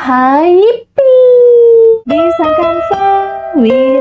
hai Bisa disangkan with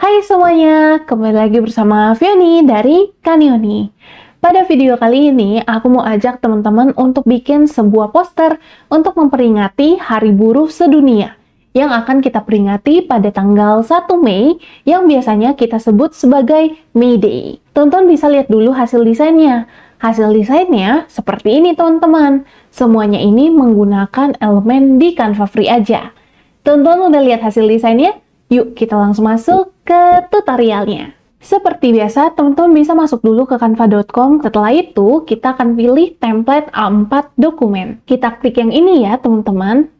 Hai semuanya, kembali lagi bersama Fioni dari Kanioni. Pada video kali ini, aku mau ajak teman-teman untuk bikin sebuah poster untuk memperingati Hari Buruh Sedunia yang akan kita peringati pada tanggal 1 Mei yang biasanya kita sebut sebagai May Day. Tonton bisa lihat dulu hasil desainnya. Hasil desainnya seperti ini teman-teman. Semuanya ini menggunakan elemen di Canva Free aja. Tonton udah lihat hasil desainnya? Yuk kita langsung masuk ke tutorialnya. Seperti biasa, teman-teman bisa masuk dulu ke canva.com. Setelah itu, kita akan pilih template A4 dokumen. Kita klik yang ini ya, teman-teman.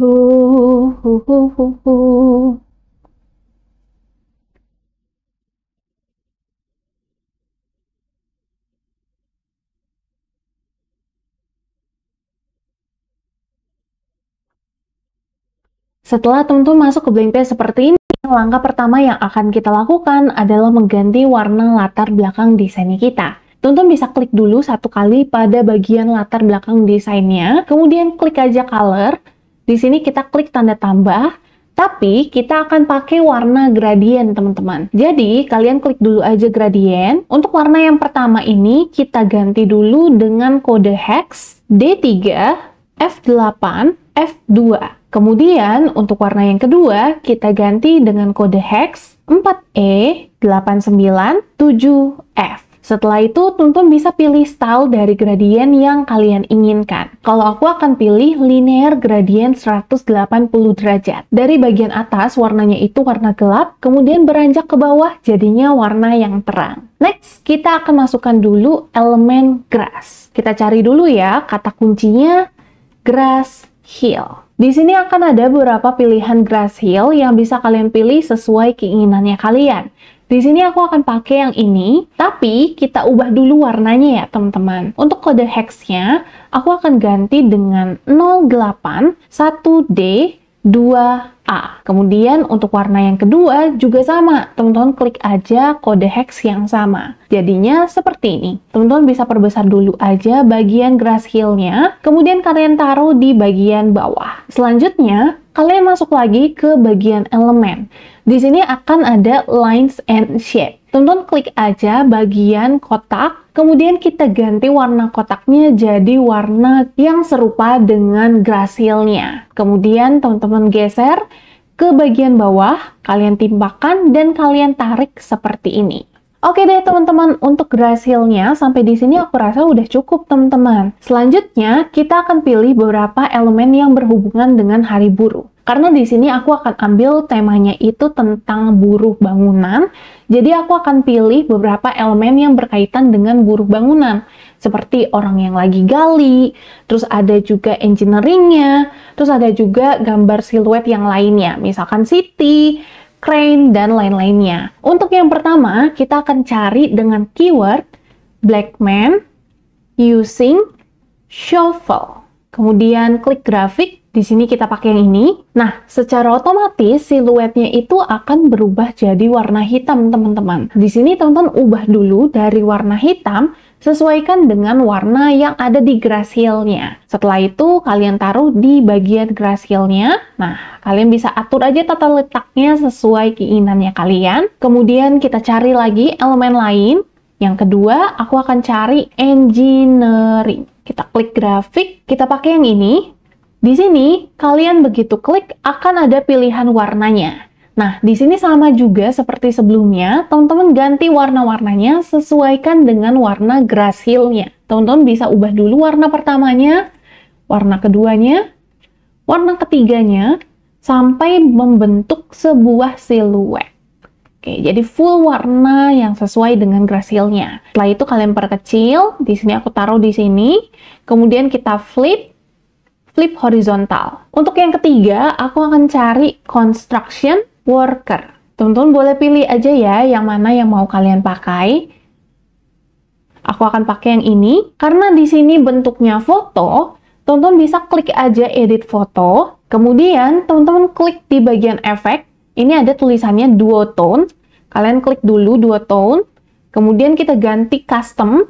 Setelah teman masuk ke blank page seperti ini, langkah pertama yang akan kita lakukan adalah mengganti warna latar belakang desainnya kita. Tonton bisa klik dulu satu kali pada bagian latar belakang desainnya, kemudian klik aja color, di sini kita klik tanda tambah, tapi kita akan pakai warna gradien, teman-teman. Jadi, kalian klik dulu aja gradien. Untuk warna yang pertama ini, kita ganti dulu dengan kode hex D3, F8, F2. Kemudian, untuk warna yang kedua, kita ganti dengan kode hex 4E897F. Setelah itu, tuntun bisa pilih style dari gradien yang kalian inginkan. Kalau aku akan pilih linear gradient 180 derajat. Dari bagian atas, warnanya itu warna gelap, kemudian beranjak ke bawah, jadinya warna yang terang. Next, kita akan masukkan dulu elemen grass. Kita cari dulu ya, kata kuncinya grass hill. Di sini akan ada beberapa pilihan grass hill yang bisa kalian pilih sesuai keinginannya kalian. Di sini aku akan pakai yang ini, tapi kita ubah dulu warnanya ya teman-teman. Untuk kode hexnya, aku akan ganti dengan 08 1D 2 A. Kemudian untuk warna yang kedua juga sama. Teman-teman klik aja kode hex yang sama. Jadinya seperti ini. Teman-teman bisa perbesar dulu aja bagian grass hill-nya, kemudian kalian taruh di bagian bawah. Selanjutnya, kalian masuk lagi ke bagian elemen. Di sini akan ada lines and shape. Teman-teman klik aja bagian kotak, kemudian kita ganti warna kotaknya jadi warna yang serupa dengan grass hill-nya. Kemudian teman-teman geser ke bagian bawah, kalian timpakan, dan kalian tarik seperti ini. Oke deh teman-teman, untuk grass sampai di sini aku rasa udah cukup teman-teman. Selanjutnya, kita akan pilih beberapa elemen yang berhubungan dengan hari buruh. Karena di sini aku akan ambil temanya itu tentang buruh bangunan, jadi aku akan pilih beberapa elemen yang berkaitan dengan buruh bangunan seperti orang yang lagi gali, terus ada juga engineeringnya, terus ada juga gambar siluet yang lainnya, misalkan city, crane, dan lain-lainnya. Untuk yang pertama, kita akan cari dengan keyword black man using shovel. Kemudian klik grafik, di sini kita pakai yang ini. Nah, secara otomatis siluetnya itu akan berubah jadi warna hitam, teman-teman. Di sini teman-teman ubah dulu dari warna hitam Sesuaikan dengan warna yang ada di grass hillnya. Setelah itu, kalian taruh di bagian grass hillnya. Nah, kalian bisa atur aja tata letaknya sesuai keinginannya kalian. Kemudian kita cari lagi elemen lain. Yang kedua, aku akan cari engineering. Kita klik grafik, kita pakai yang ini. Di sini, kalian begitu klik akan ada pilihan warnanya. Nah, di sini sama juga seperti sebelumnya, teman-teman ganti warna-warnanya sesuaikan dengan warna grasilnya. Teman-teman bisa ubah dulu warna pertamanya, warna keduanya, warna ketiganya, sampai membentuk sebuah siluet. Oke, jadi full warna yang sesuai dengan grasilnya. Setelah itu kalian perkecil, di sini aku taruh di sini, kemudian kita flip, flip horizontal. Untuk yang ketiga, aku akan cari construction worker. Teman-teman boleh pilih aja ya yang mana yang mau kalian pakai. Aku akan pakai yang ini karena di sini bentuknya foto. Teman-teman bisa klik aja edit foto. Kemudian teman-teman klik di bagian efek. Ini ada tulisannya tone. Kalian klik dulu tone, Kemudian kita ganti custom.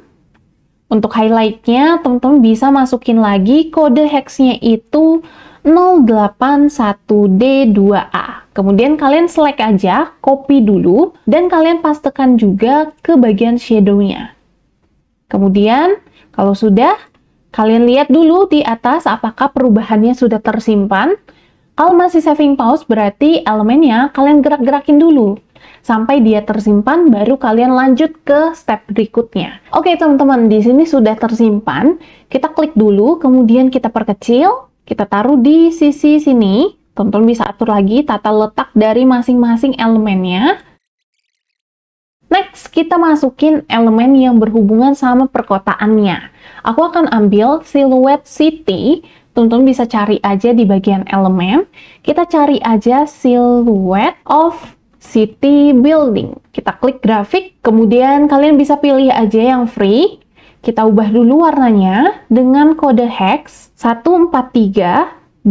Untuk highlightnya, teman-teman bisa masukin lagi kode hexnya itu 081D2A. Kemudian kalian select aja, copy dulu, dan kalian pastekan juga ke bagian shadownya. Kemudian, kalau sudah, kalian lihat dulu di atas apakah perubahannya sudah tersimpan. Kalau masih saving pause, berarti elemennya kalian gerak-gerakin dulu sampai dia tersimpan baru kalian lanjut ke step berikutnya. Oke teman-teman, di sini sudah tersimpan. Kita klik dulu, kemudian kita perkecil. Kita taruh di sisi sini. Tonton bisa atur lagi tata letak dari masing-masing elemennya. Next, kita masukin elemen yang berhubungan sama perkotaannya. Aku akan ambil siluet city. Tonton bisa cari aja di bagian elemen. Kita cari aja siluet of city building. Kita klik grafik, kemudian kalian bisa pilih aja yang free. Kita ubah dulu warnanya dengan kode hex 143D44.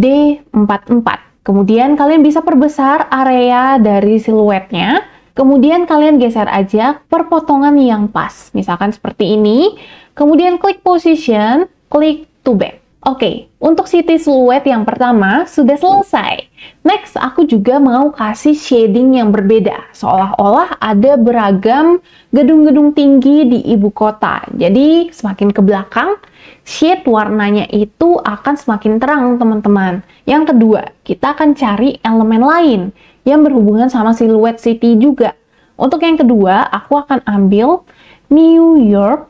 Kemudian kalian bisa perbesar area dari siluetnya. Kemudian kalian geser aja perpotongan yang pas. Misalkan seperti ini. Kemudian klik position, klik to back. Oke, untuk city silhouette yang pertama sudah selesai. Next, aku juga mau kasih shading yang berbeda, seolah-olah ada beragam gedung-gedung tinggi di ibu kota. Jadi, semakin ke belakang, shade warnanya itu akan semakin terang, teman-teman. Yang kedua, kita akan cari elemen lain yang berhubungan sama siluet city juga. Untuk yang kedua, aku akan ambil New York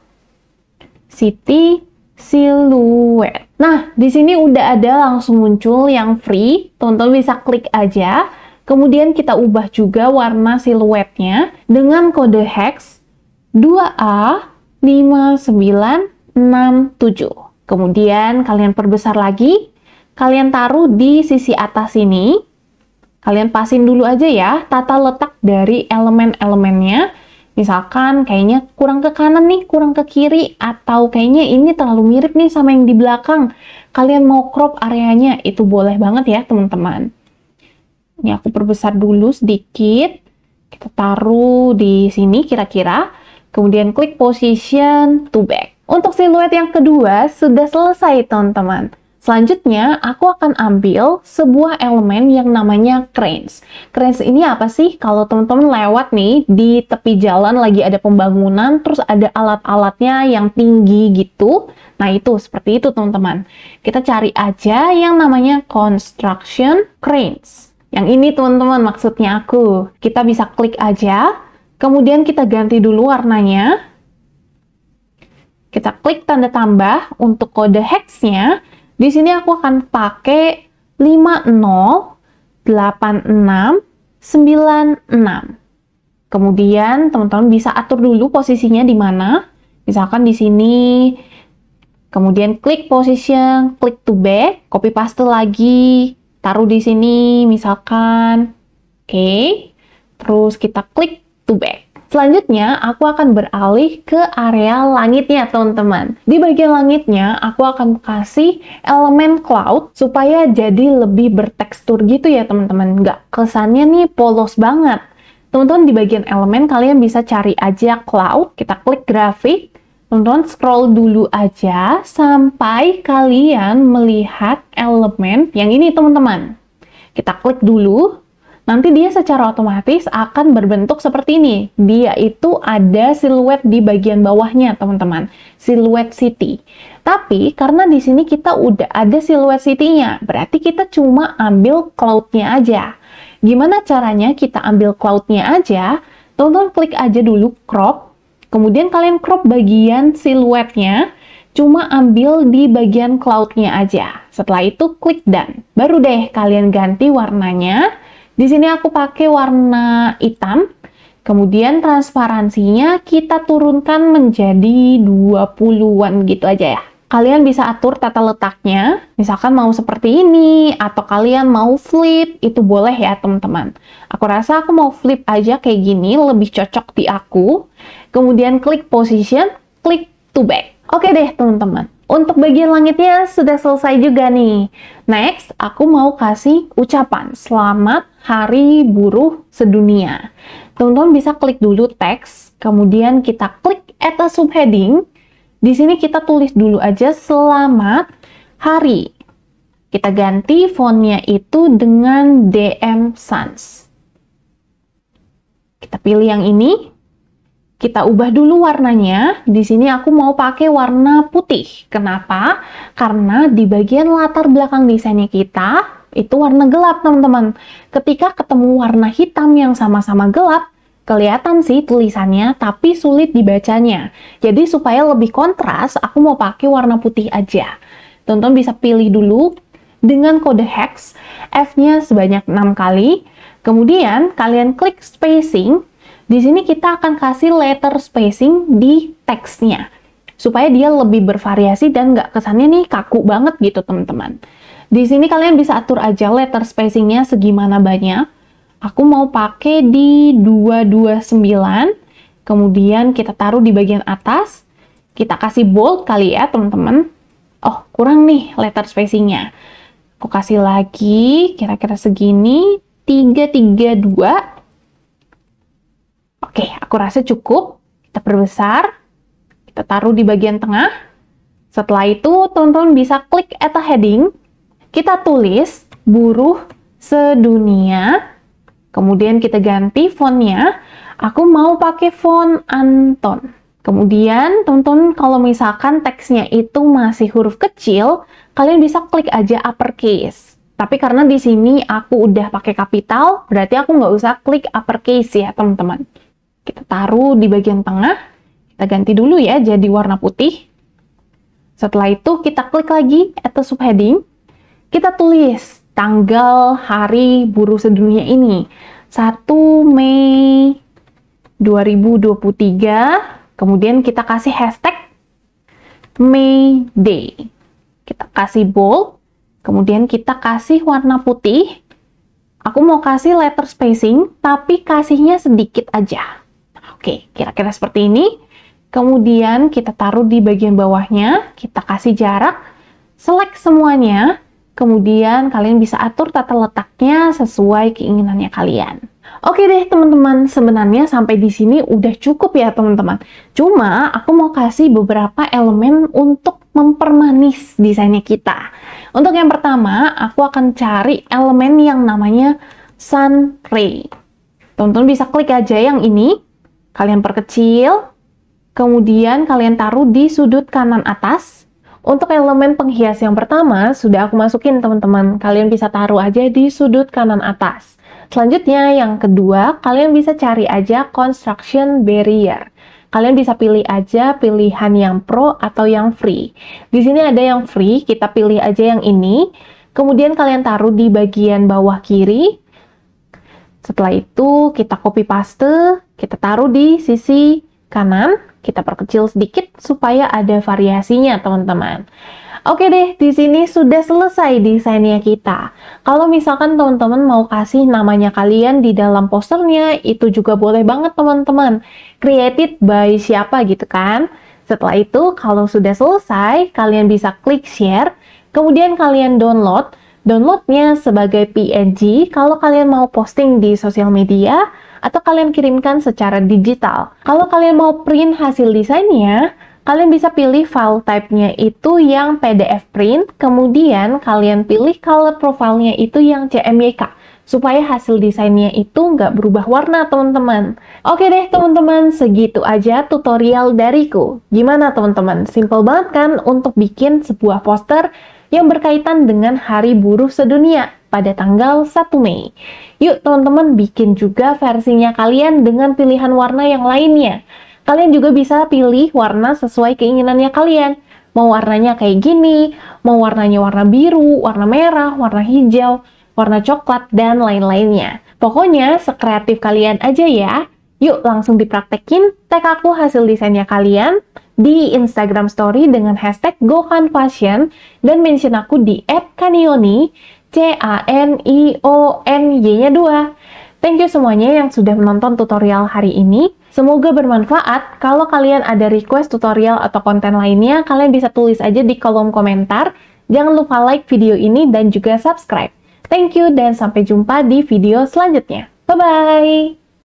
City siluet. Nah, di sini udah ada langsung muncul yang free. Tonton bisa klik aja. Kemudian kita ubah juga warna siluetnya dengan kode hex 2A5967. Kemudian kalian perbesar lagi, kalian taruh di sisi atas sini. Kalian pasin dulu aja ya tata letak dari elemen-elemennya Misalkan kayaknya kurang ke kanan nih, kurang ke kiri, atau kayaknya ini terlalu mirip nih sama yang di belakang. Kalian mau crop areanya, itu boleh banget ya teman-teman. Ini aku perbesar dulu sedikit. Kita taruh di sini kira-kira. Kemudian klik position to back. Untuk siluet yang kedua, sudah selesai teman-teman. Selanjutnya, aku akan ambil sebuah elemen yang namanya cranes. Cranes ini apa sih? Kalau teman-teman lewat nih di tepi jalan lagi ada pembangunan, terus ada alat-alatnya yang tinggi gitu. Nah, itu seperti itu teman-teman. Kita cari aja yang namanya construction cranes. Yang ini teman-teman maksudnya aku. Kita bisa klik aja, kemudian kita ganti dulu warnanya. Kita klik tanda tambah untuk kode hexnya. Di sini aku akan pakai 508696 Kemudian teman-teman bisa atur dulu posisinya di mana. Misalkan di sini, kemudian klik position, klik to back, copy paste lagi, taruh di sini misalkan. Oke, okay. terus kita klik to back. Selanjutnya, aku akan beralih ke area langitnya, teman-teman. Di bagian langitnya, aku akan kasih elemen cloud supaya jadi lebih bertekstur gitu ya, teman-teman. Nggak kesannya nih polos banget. Teman-teman, di bagian elemen, kalian bisa cari aja cloud. Kita klik grafik. Teman-teman, scroll dulu aja sampai kalian melihat elemen yang ini, teman-teman. Kita klik dulu nanti dia secara otomatis akan berbentuk seperti ini. Dia itu ada siluet di bagian bawahnya, teman-teman. Siluet city. Tapi karena di sini kita udah ada siluet city-nya, berarti kita cuma ambil cloud-nya aja. Gimana caranya kita ambil cloud-nya aja? Tonton klik aja dulu crop, kemudian kalian crop bagian siluetnya, cuma ambil di bagian cloud-nya aja. Setelah itu klik done. Baru deh kalian ganti warnanya di sini aku pakai warna hitam. Kemudian transparansinya kita turunkan menjadi 20-an gitu aja ya. Kalian bisa atur tata letaknya, misalkan mau seperti ini, atau kalian mau flip, itu boleh ya teman-teman. Aku rasa aku mau flip aja kayak gini, lebih cocok di aku. Kemudian klik position, klik to back. Oke deh teman-teman, untuk bagian langitnya sudah selesai juga nih. Next, aku mau kasih ucapan selamat Hari Buruh Sedunia. Teman-teman bisa klik dulu teks, kemudian kita klik a subheading. Di sini kita tulis dulu aja selamat hari. Kita ganti fontnya itu dengan DM Sans. Kita pilih yang ini. Kita ubah dulu warnanya. Di sini aku mau pakai warna putih. Kenapa? Karena di bagian latar belakang desainnya kita itu warna gelap, teman-teman. Ketika ketemu warna hitam yang sama-sama gelap, kelihatan sih tulisannya, tapi sulit dibacanya. Jadi supaya lebih kontras, aku mau pakai warna putih aja. Tonton bisa pilih dulu dengan kode hex, F-nya sebanyak 6 kali. Kemudian kalian klik spacing. Di sini kita akan kasih letter spacing di teksnya supaya dia lebih bervariasi dan nggak kesannya nih kaku banget gitu teman-teman. Di sini kalian bisa atur aja letter spacingnya segimana banyak. Aku mau pakai di 229, kemudian kita taruh di bagian atas, kita kasih bold kali ya teman-teman. Oh, kurang nih letter spacingnya. Aku kasih lagi, kira-kira segini, 332. Oke, aku rasa cukup. Kita perbesar, kita taruh di bagian tengah. Setelah itu, teman-teman bisa klik eta a heading kita tulis buruh sedunia, kemudian kita ganti fontnya. Aku mau pakai font Anton. Kemudian, tonton kalau misalkan teksnya itu masih huruf kecil, kalian bisa klik aja uppercase. Tapi karena di sini aku udah pakai kapital, berarti aku nggak usah klik uppercase ya, teman-teman. Kita taruh di bagian tengah, kita ganti dulu ya jadi warna putih. Setelah itu kita klik lagi atas subheading, kita tulis tanggal Hari Buruh Sedunia ini. 1 Mei 2023, kemudian kita kasih hashtag May Day. Kita kasih bold, kemudian kita kasih warna putih. Aku mau kasih letter spacing, tapi kasihnya sedikit aja. Oke, kira-kira seperti ini. Kemudian kita taruh di bagian bawahnya, kita kasih jarak, select semuanya, Kemudian kalian bisa atur tata letaknya sesuai keinginannya kalian. Oke deh teman-teman, sebenarnya sampai di sini udah cukup ya teman-teman. Cuma aku mau kasih beberapa elemen untuk mempermanis desainnya kita. Untuk yang pertama, aku akan cari elemen yang namanya sun ray. Teman-teman bisa klik aja yang ini, kalian perkecil, kemudian kalian taruh di sudut kanan atas, untuk elemen penghias yang pertama, sudah aku masukin teman-teman. Kalian bisa taruh aja di sudut kanan atas. Selanjutnya, yang kedua, kalian bisa cari aja construction barrier. Kalian bisa pilih aja pilihan yang pro atau yang free. Di sini ada yang free, kita pilih aja yang ini. Kemudian kalian taruh di bagian bawah kiri. Setelah itu kita copy paste, kita taruh di sisi kanan kita perkecil sedikit supaya ada variasinya teman-teman. Oke deh, di sini sudah selesai desainnya kita. Kalau misalkan teman-teman mau kasih namanya kalian di dalam posternya, itu juga boleh banget teman-teman. Created by siapa gitu kan. Setelah itu, kalau sudah selesai, kalian bisa klik share, kemudian kalian download. Downloadnya sebagai PNG kalau kalian mau posting di sosial media, atau kalian kirimkan secara digital. Kalau kalian mau print hasil desainnya, kalian bisa pilih file type-nya itu yang PDF print, kemudian kalian pilih color profile-nya itu yang CMYK, supaya hasil desainnya itu nggak berubah warna, teman-teman. Oke deh, teman-teman, segitu aja tutorial dariku. Gimana, teman-teman? Simple banget kan untuk bikin sebuah poster yang berkaitan dengan Hari Buruh Sedunia pada tanggal 1 Mei. Yuk teman-teman bikin juga versinya kalian dengan pilihan warna yang lainnya. Kalian juga bisa pilih warna sesuai keinginannya kalian. Mau warnanya kayak gini, mau warnanya warna biru, warna merah, warna hijau, warna coklat, dan lain-lainnya. Pokoknya sekreatif kalian aja ya. Yuk langsung dipraktekin tag aku hasil desainnya kalian di Instagram story dengan hashtag Fashion dan mention aku di @kanioni C A N I O N Y-nya dua. Thank you semuanya yang sudah menonton tutorial hari ini. Semoga bermanfaat. Kalau kalian ada request tutorial atau konten lainnya, kalian bisa tulis aja di kolom komentar. Jangan lupa like video ini dan juga subscribe. Thank you dan sampai jumpa di video selanjutnya. Bye-bye!